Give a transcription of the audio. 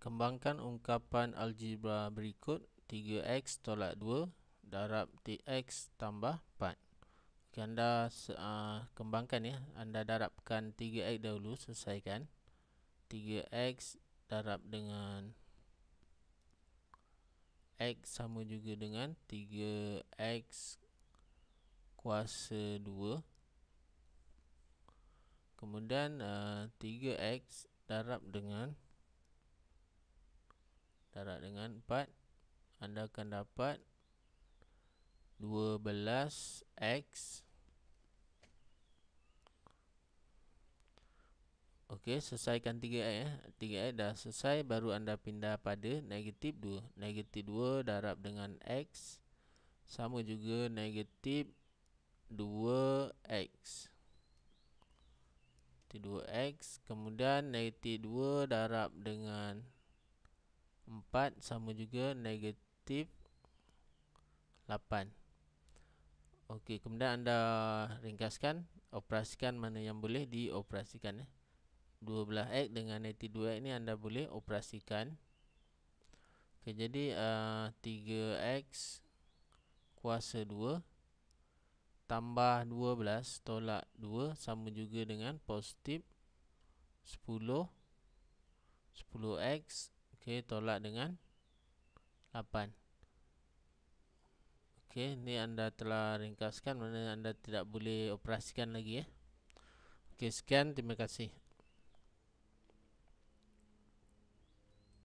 Kembangkan ungkapan algebra berikut 3x tolak 2 darab tx tambah 4 jika anda uh, kembangkan ya, anda darabkan 3x dahulu, selesaikan 3x darab dengan x sama juga dengan 3x kuasa 2 kemudian uh, ah, 3x darab dengan 3 syarat dengan 4 anda akan dapat 12x Okey, selesaikan 3x eh. 3x dah selesai baru anda pindah pada negatif 2. Negatif 2 darab dengan x sama juga negatif 2x. 2x kemudian negatif 2 darab dengan 4 sama juga negatif 8 ok, kemudian anda ringkaskan operasikan mana yang boleh dioperasikan eh. belah x dengan 82 x ni anda boleh operasikan ok, jadi uh, eh, 3x kuasa 2 tambah 12 tolak 2 sama juga dengan positif 10 10x Okey, tolak dengan 8. Okey, ni anda telah ringkaskan mana anda tidak boleh operasikan lagi ya. Eh? Okey, sekian terima kasih.